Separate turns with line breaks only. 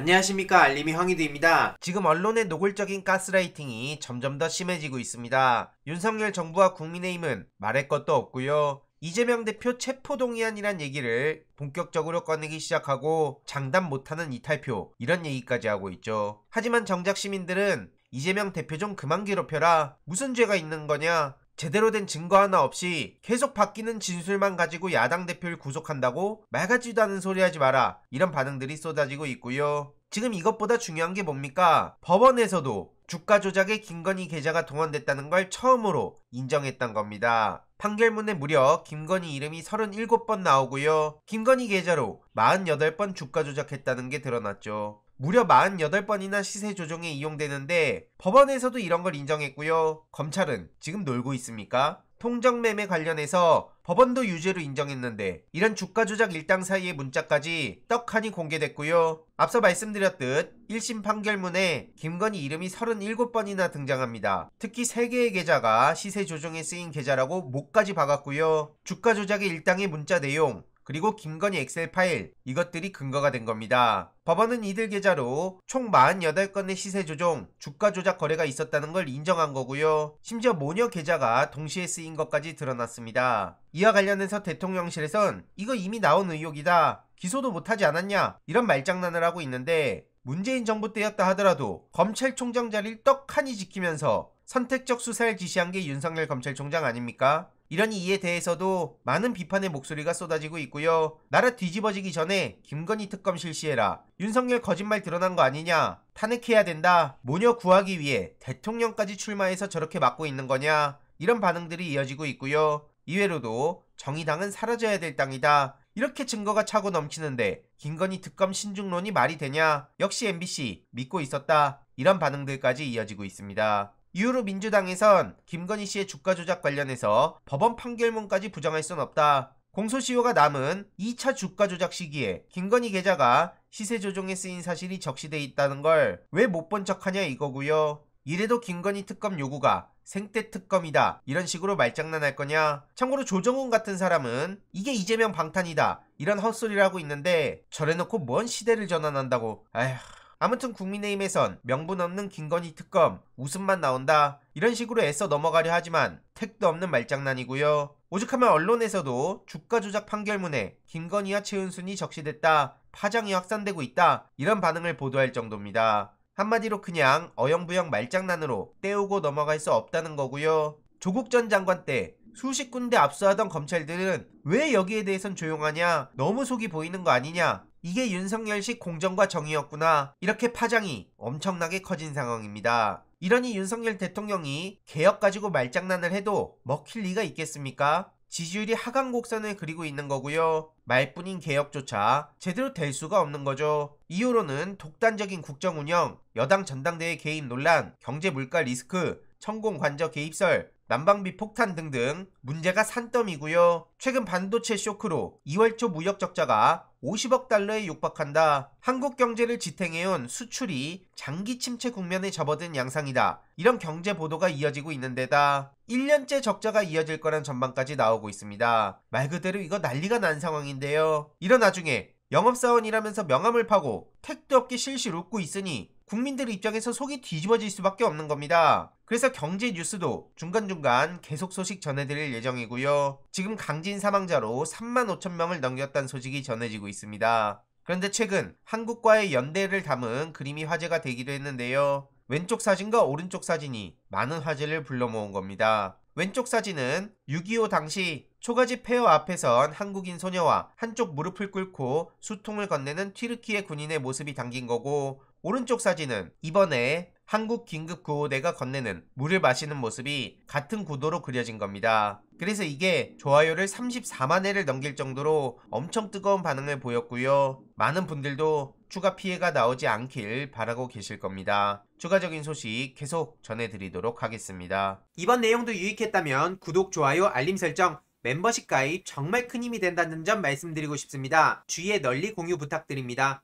안녕하십니까 알림이 황희드입니다. 지금 언론의 노골적인 가스라이팅이 점점 더 심해지고 있습니다. 윤석열 정부와 국민의힘은 말할 것도 없고요. 이재명 대표 체포동의안이란 얘기를 본격적으로 꺼내기 시작하고 장담 못하는 이탈표 이런 얘기까지 하고 있죠. 하지만 정작 시민들은 이재명 대표 좀 그만 괴롭혀라 무슨 죄가 있는 거냐 제대로 된 증거 하나 없이 계속 바뀌는 진술만 가지고 야당 대표를 구속한다고 말 같지도 않은 소리 하지 마라. 이런 반응들이 쏟아지고 있고요. 지금 이것보다 중요한 게 뭡니까? 법원에서도 주가 조작에 김건희 계좌가 동원됐다는 걸 처음으로 인정했던 겁니다. 판결문에 무려 김건희 이름이 37번 나오고요. 김건희 계좌로 48번 주가 조작했다는 게 드러났죠. 무려 48번이나 시세 조정에 이용되는데 법원에서도 이런 걸 인정했고요. 검찰은 지금 놀고 있습니까? 통정매매 관련해서 법원도 유죄로 인정했는데 이런 주가 조작 일당 사이의 문자까지 떡하니 공개됐고요. 앞서 말씀드렸듯 1심 판결문에 김건희 이름이 37번이나 등장합니다. 특히 3개의 계좌가 시세 조정에 쓰인 계좌라고 목까지 박았고요. 주가 조작의 일당의 문자 내용 그리고 김건희 엑셀 파일 이것들이 근거가 된 겁니다. 법원은 이들 계좌로 총 48건의 시세 조종, 주가 조작 거래가 있었다는 걸 인정한 거고요. 심지어 모녀 계좌가 동시에 쓰인 것까지 드러났습니다. 이와 관련해서 대통령실에선 이거 이미 나온 의혹이다. 기소도 못하지 않았냐 이런 말장난을 하고 있는데 문재인 정부 때였다 하더라도 검찰총장 자리를 떡하니 지키면서 선택적 수사를 지시한 게 윤석열 검찰총장 아닙니까? 이런 이에 대해서도 많은 비판의 목소리가 쏟아지고 있고요. 나라 뒤집어지기 전에 김건희 특검 실시해라. 윤석열 거짓말 드러난 거 아니냐. 탄핵해야 된다. 모녀 구하기 위해 대통령까지 출마해서 저렇게 막고 있는 거냐. 이런 반응들이 이어지고 있고요. 이외로도 정의당은 사라져야 될 땅이다. 이렇게 증거가 차고 넘치는데 김건희 특검 신중론이 말이 되냐? 역시 MBC 믿고 있었다. 이런 반응들까지 이어지고 있습니다. 이후로 민주당에선 김건희 씨의 주가 조작 관련해서 법원 판결문까지 부정할 순 없다. 공소시효가 남은 2차 주가 조작 시기에 김건희 계좌가 시세 조정에 쓰인 사실이 적시돼 있다는 걸 왜 못 본 척하냐 이거고요. 이래도 김건희 특검 요구가 생태 특검이다 이런 식으로 말장난할 거냐 참고로 조정훈 같은 사람은 이게 이재명 방탄이다 이런 헛소리를 하고 있는데 저래놓고 뭔 시대를 전환한다고 아휴 아무튼 국민의힘에선 명분 없는 김건희 특검 웃음만 나온다 이런 식으로 애써 넘어가려 하지만 택도 없는 말장난이고요. 오죽하면 언론에서도 주가 조작 판결문에 김건희와 최은순이 적시됐다 파장이 확산되고 있다 이런 반응을 보도할 정도입니다. 한마디로 그냥 어영부영 말장난으로 때우고 넘어갈 수 없다는 거고요. 조국 전 장관 때 수십 군데 압수하던 검찰들은 왜 여기에 대해선 조용하냐 너무 속이 보이는 거 아니냐 이게 윤석열식 공정과 정의였구나. 이렇게 파장이 엄청나게 커진 상황입니다. 이러니 윤석열 대통령이 개혁 가지고 말장난을 해도 먹힐 리가 있겠습니까? 지지율이 하강 곡선을 그리고 있는 거고요. 말뿐인 개혁조차 제대로 될 수가 없는 거죠. 이후로는 독단적인 국정 운영, 여당 전당대회 개입 논란, 경제 물가 리스크, 천공 관저 개입설, 난방비 폭탄 등등 문제가 산더미고요. 최근 반도체 쇼크로 2월 초 무역 적자가 50억 달러에 육박한다. 한국 경제를 지탱해온 수출이 장기 침체 국면에 접어든 양상이다. 이런 경제 보도가 이어지고 있는데다 1년째 적자가 이어질 거란 전망까지 나오고 있습니다. 말 그대로 이거 난리가 난 상황인데요. 이런 나중에 영업사원이라면서 명함을 파고 택도 없게 실실 웃고 있으니 국민들 입장에서 속이 뒤집어질 수밖에 없는 겁니다. 그래서 경제 뉴스도 중간중간 계속 소식 전해드릴 예정이고요. 지금 강진 사망자로 3만 5천 명을 넘겼다는 소식이 전해지고 있습니다. 그런데 최근 한국과의 연대를 담은 그림이 화제가 되기도 했는데요. 왼쪽 사진과 오른쪽 사진이 많은 화제를 불러 모은 겁니다. 왼쪽 사진은 6.25 당시 초가집 폐허 앞에선 한국인 소녀와 한쪽 무릎을 꿇고 수통을 건네는 튀르키의 군인의 모습이 담긴 거고 오른쪽 사진은 이번에 한국 긴급구호대가 건네는 물을 마시는 모습이 같은 구도로 그려진 겁니다. 그래서 이게 좋아요를 34만 회를 넘길 정도로 엄청 뜨거운 반응을 보였고요. 많은 분들도 추가 피해가 나오지 않길 바라고 계실 겁니다. 추가적인 소식 계속 전해드리도록 하겠습니다. 이번 내용도 유익했다면 구독, 좋아요, 알림 설정, 멤버십 가입 정말 큰 힘이 된다는 점 말씀드리고 싶습니다. 주위에 널리 공유 부탁드립니다.